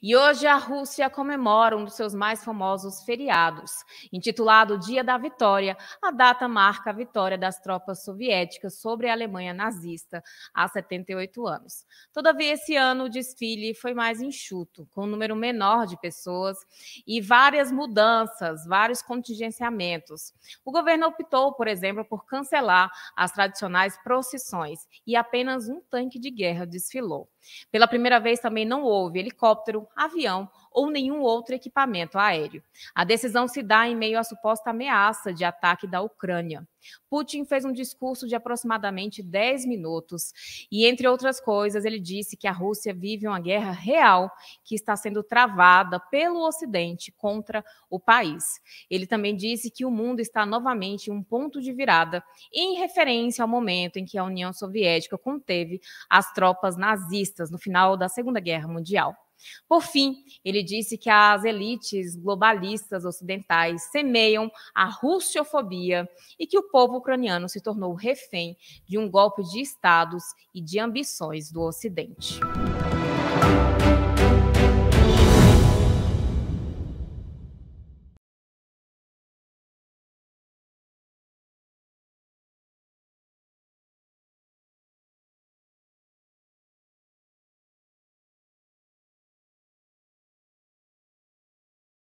E hoje a Rússia comemora um dos seus mais famosos feriados. Intitulado Dia da Vitória, a data marca a vitória das tropas soviéticas sobre a Alemanha nazista há 78 anos. Todavia, esse ano o desfile foi mais enxuto, com um número menor de pessoas e várias mudanças, vários contingenciamentos. O governo optou, por exemplo, por cancelar as tradicionais procissões e apenas um tanque de guerra desfilou. Pela primeira vez também não houve helicóptero avião ou nenhum outro equipamento aéreo. A decisão se dá em meio à suposta ameaça de ataque da Ucrânia. Putin fez um discurso de aproximadamente 10 minutos e, entre outras coisas, ele disse que a Rússia vive uma guerra real que está sendo travada pelo Ocidente contra o país. Ele também disse que o mundo está novamente em um ponto de virada, em referência ao momento em que a União Soviética conteve as tropas nazistas no final da Segunda Guerra Mundial. Por fim, ele disse que as elites globalistas ocidentais semeiam a russofobia e que o povo ucraniano se tornou refém de um golpe de estados e de ambições do Ocidente.